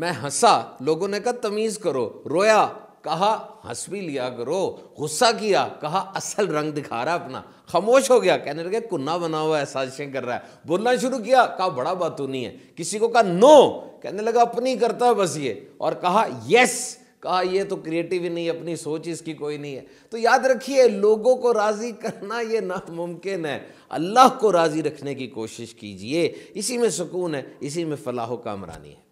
मैं हंसा लोगों ने कहा तमीज़ करो रोया कहा हंस भी लिया करो गुस्सा किया कहा असल रंग दिखा रहा अपना खामोश हो गया कहने लगे कुन्ना बना हुआ है साजिशें कर रहा है बोलना शुरू किया कहा बड़ा बात तो नहीं है किसी को कहा नो कहने लगा अपनी करता है बस ये और कहा यस कहा ये तो क्रिएटिव ही नहीं है अपनी सोच इसकी कोई नहीं है तो याद रखिए लोगों को राज़ी करना ये नामुमकिन है अल्लाह को राज़ी रखने की कोशिश कीजिए इसी में सुकून है इसी में फलाह कामरानी है